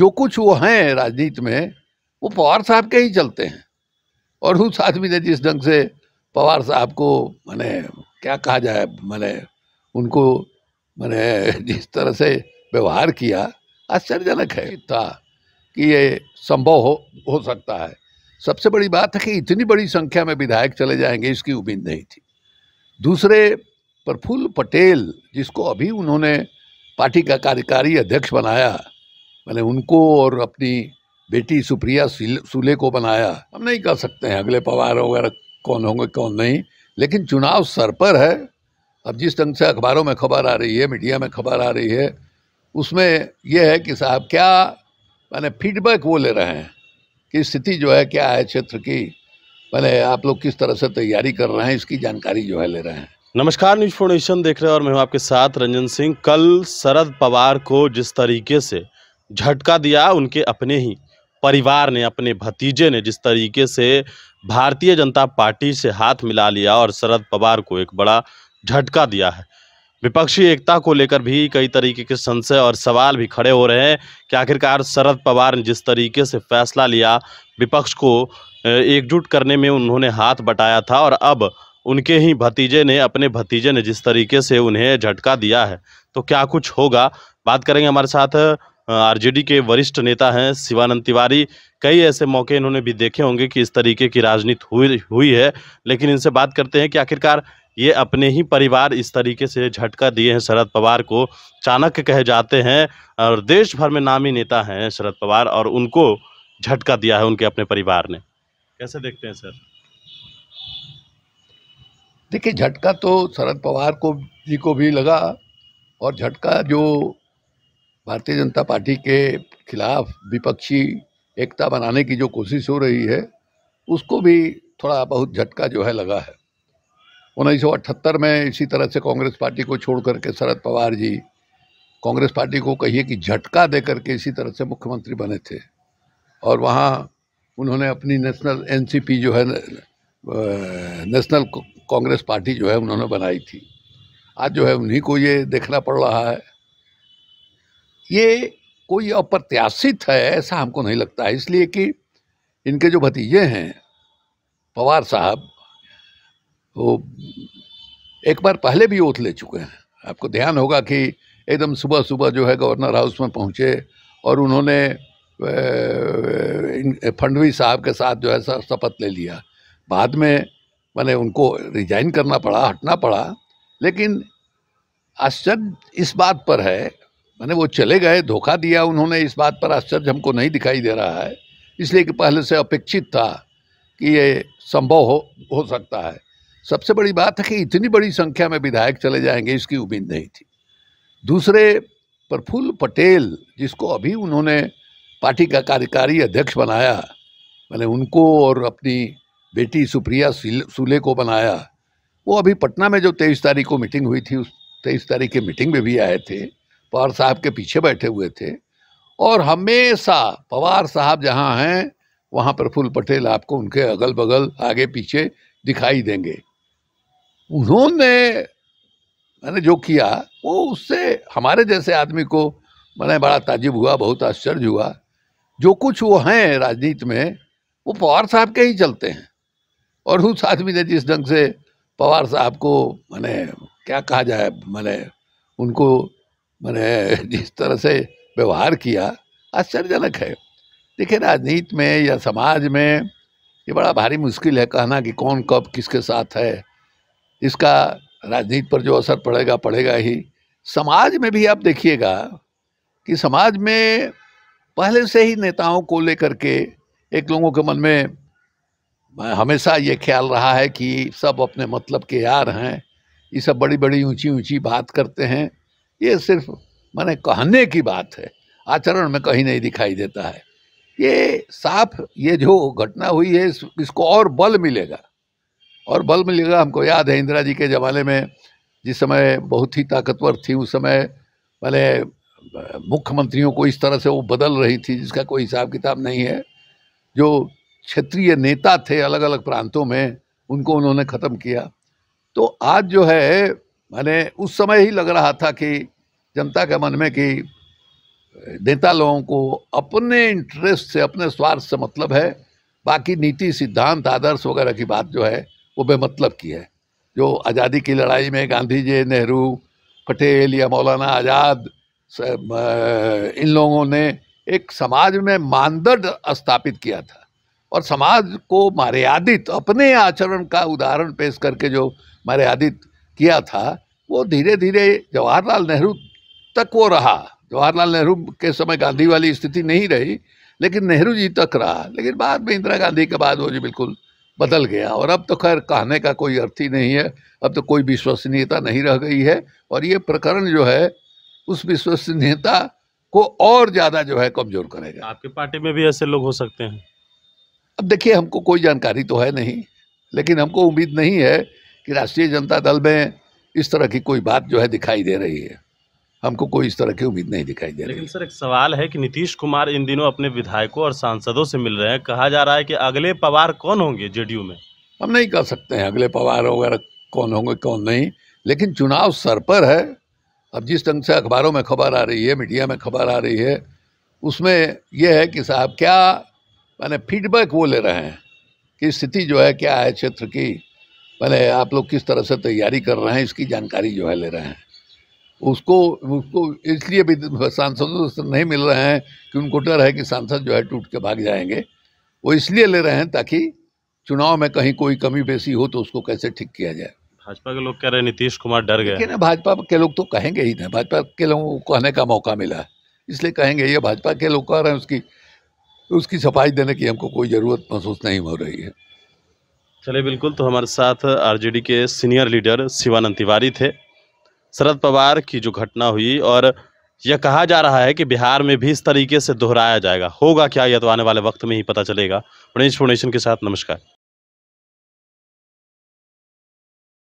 जो कुछ वो हैं राजनीति में वो पवार साहब के ही चलते हैं और उस आदमी ने जिस ढंग से पवार साहब को मैंने क्या कहा जाए मैंने उनको मैंने जिस तरह से व्यवहार किया आश्चर्यजनक है था कि ये संभव हो हो सकता है सबसे बड़ी बात है कि इतनी बड़ी संख्या में विधायक चले जाएंगे इसकी उम्मीद नहीं थी दूसरे प्रफुल्ल पटेल जिसको अभी उन्होंने पार्टी का कार्यकारी अध्यक्ष बनाया मैंने उनको और अपनी बेटी सुप्रिया सूले को बनाया हम नहीं कह सकते हैं अगले पवार वगैरह कौन होंगे कौन नहीं लेकिन चुनाव सर पर है अब जिस ढंग से अखबारों में खबर आ रही है मीडिया में खबर आ रही है उसमें यह है कि साहब क्या मैंने फीडबैक वो ले रहे हैं कि स्थिति जो है क्या है क्षेत्र की मैंने आप लोग किस तरह से तैयारी कर रहे हैं इसकी जानकारी जो है ले रहे हैं नमस्कार न्यूज फाउंडेशन देख रहे हैं और मैं हूं आपके साथ रंजन सिंह कल शरद पवार को जिस तरीके से झटका दिया उनके अपने ही परिवार ने अपने भतीजे ने जिस तरीके से भारतीय जनता पार्टी से हाथ मिला लिया और शरद पवार को एक बड़ा झटका दिया है विपक्षी एकता को लेकर भी कई तरीके के संशय और सवाल भी खड़े हो रहे हैं कि आखिरकार शरद पवार ने जिस तरीके से फैसला लिया विपक्ष को एकजुट करने में उन्होंने हाथ बटाया था और अब उनके ही भतीजे ने अपने भतीजे ने जिस तरीके से उन्हें झटका दिया है तो क्या कुछ होगा बात करेंगे हमारे साथ आरजेडी के वरिष्ठ नेता हैं शिवानंद तिवारी कई ऐसे मौके इन्होंने भी देखे होंगे कि इस तरीके की राजनीति हुई हुई है लेकिन इनसे बात करते हैं कि आखिरकार ये अपने ही परिवार इस तरीके से झटका दिए हैं शरद पवार को चाणक्य कहे जाते हैं और देश भर में नामी नेता हैं शरद पवार और उनको झटका दिया है उनके अपने परिवार ने कैसे देखते हैं सर देखिए झटका तो शरद पवार को जी को भी लगा और झटका जो भारतीय जनता पार्टी के खिलाफ विपक्षी एकता बनाने की जो कोशिश हो रही है उसको भी थोड़ा बहुत झटका जो है लगा है उन्नीस में इसी तरह से कांग्रेस पार्टी को छोड़ करके शरद पवार जी कांग्रेस पार्टी को कहिए कि झटका दे करके इसी तरह से मुख्यमंत्री बने थे और वहाँ उन्होंने अपनी नेशनल एनसीपी जो है नेशनल कांग्रेस पार्टी जो है उन्होंने बनाई थी आज जो है उन्हीं को ये देखना पड़ रहा है ये कोई अप्रत्याशित है ऐसा हमको नहीं लगता है इसलिए कि इनके जो भतीजे हैं पवार साहब वो एक बार पहले भी ओथ ले चुके हैं आपको ध्यान होगा कि एकदम सुबह सुबह जो है गवर्नर हाउस में पहुँचे और उन्होंने फंडवी साहब के साथ जो है शपथ ले लिया बाद में मैंने उनको रिजाइन करना पड़ा हटना पड़ा लेकिन आश्चर्य इस बात पर है मैंने वो चले गए धोखा दिया उन्होंने इस बात पर आश्चर्य हमको नहीं दिखाई दे रहा है इसलिए कि पहले से अपेक्षित था कि ये संभव हो हो सकता है सबसे बड़ी बात है कि इतनी बड़ी संख्या में विधायक चले जाएंगे इसकी उम्मीद नहीं थी दूसरे प्रफुल्ल पटेल जिसको अभी उन्होंने पार्टी का कार्यकारी अध्यक्ष बनाया मैंने उनको और अपनी बेटी सुप्रिया सूले को बनाया वो अभी पटना में जो तेईस तारीख को मीटिंग हुई थी उस तेईस तारीख की मीटिंग में भी आए थे पवार साहब के पीछे बैठे हुए थे और हमेशा पवार साहब जहाँ हैं वहाँ प्रफुल्ल पटेल आपको उनके अगल बगल आगे पीछे दिखाई देंगे उन्होंने मैंने जो किया वो उससे हमारे जैसे आदमी को मैंने बड़ा ताजुब हुआ बहुत आश्चर्य हुआ जो कुछ वो हैं राजनीति में वो पवार साहब के ही चलते हैं और उस आदमी ने जिस ढंग से पवार साहब को मैंने क्या कहा जाए मैंने उनको मैंने जिस तरह से व्यवहार किया आश्चर्यजनक है देखिए राजनीति में या समाज में ये बड़ा भारी मुश्किल है कहना कि कौन कब किसके साथ है इसका राजनीति पर जो असर पड़ेगा पड़ेगा ही समाज में भी आप देखिएगा कि समाज में पहले से ही नेताओं को लेकर के एक लोगों के मन में हमेशा ये ख्याल रहा है कि सब अपने मतलब के यार हैं ये सब बड़ी बड़ी ऊंची ऊंची बात करते हैं ये सिर्फ मैंने कहने की बात है आचरण में कहीं नहीं दिखाई देता है ये साफ ये जो घटना हुई है इस, इसको और बल मिलेगा और बल मिलेगा हमको याद है इंदिरा जी के ज़माने में जिस समय बहुत ही ताकतवर थी उस समय पहले मुख्यमंत्रियों को इस तरह से वो बदल रही थी जिसका कोई हिसाब किताब नहीं है जो क्षेत्रीय नेता थे अलग अलग प्रांतों में उनको उन्होंने ख़त्म किया तो आज जो है मैंने उस समय ही लग रहा था कि जनता के मन में कि नेता लोगों को अपने इंटरेस्ट से अपने स्वार्थ से मतलब है बाकी नीति सिद्धांत आदर्श वगैरह की बात जो है वो बेमतलब की है जो आज़ादी की लड़ाई में गांधी जी नेहरू पटेल या मौलाना आज़ाद इन लोगों ने एक समाज में मानदंड स्थापित किया था और समाज को मर्यादित अपने आचरण का उदाहरण पेश करके जो मर्यादित किया था वो धीरे धीरे जवाहरलाल नेहरू तक वो रहा जवाहरलाल नेहरू के समय गांधी वाली स्थिति नहीं रही लेकिन नेहरू जी तक रहा लेकिन बाद में इंदिरा गांधी के बाद वो जी बिल्कुल बदल गया और अब तो खैर कहने का कोई अर्थ ही नहीं है अब तो कोई विश्वसनीयता नहीं रह गई है और ये प्रकरण जो है उस विश्वसनीयता को और ज़्यादा जो है कमज़ोर करेगा आपकी पार्टी में भी ऐसे लोग हो सकते हैं अब देखिए हमको कोई जानकारी तो है नहीं लेकिन हमको उम्मीद नहीं है कि राष्ट्रीय जनता दल में इस तरह की कोई बात जो है दिखाई दे रही है हमको कोई इस तरह की उम्मीद नहीं दिखाई दे रही लेकिन सर एक सवाल है कि नीतीश कुमार इन दिनों अपने विधायकों और सांसदों से मिल रहे हैं कहा जा रहा है कि अगले पवार कौन होंगे जेडीयू में हम नहीं कह सकते हैं अगले पवार वगैरह कौन होंगे कौन नहीं लेकिन चुनाव सर पर है अब जिस ढंग से अखबारों में खबर आ रही है मीडिया में खबर आ रही है उसमें यह है कि साहब क्या मैंने फीडबैक वो ले रहे हैं कि स्थिति जो है क्या है क्षेत्र की मैंने आप लोग किस तरह से तैयारी कर रहे हैं इसकी जानकारी जो है ले रहे हैं उसको उसको इसलिए भी सांसदों से नहीं मिल रहे हैं कि उनको डर है कि सांसद जो है टूट के भाग जाएंगे वो इसलिए ले रहे हैं ताकि चुनाव में कहीं कोई कमी बेसी हो तो उसको कैसे ठीक किया जाए भाजपा के लोग कह रहे हैं नीतीश कुमार डर गए ना भाजपा के लोग तो कहेंगे ही नहीं भाजपा के लोगों को कहने का मौका मिला इसलिए कहेंगे ये भाजपा के लोग कह रहे हैं उसकी उसकी सफाई देने की हमको कोई ज़रूरत महसूस नहीं हो रही है चलिए बिल्कुल तो हमारे साथ आरजेडी के सीनियर लीडर शिवानंद तिवारी थे शरद पवार की जो घटना हुई और यह कहा जा रहा है कि बिहार में भी इस तरीके से दोहराया जाएगा होगा क्या यह तो आने वाले वक्त में ही पता चलेगा प्रणेश फोनेशन के साथ नमस्कार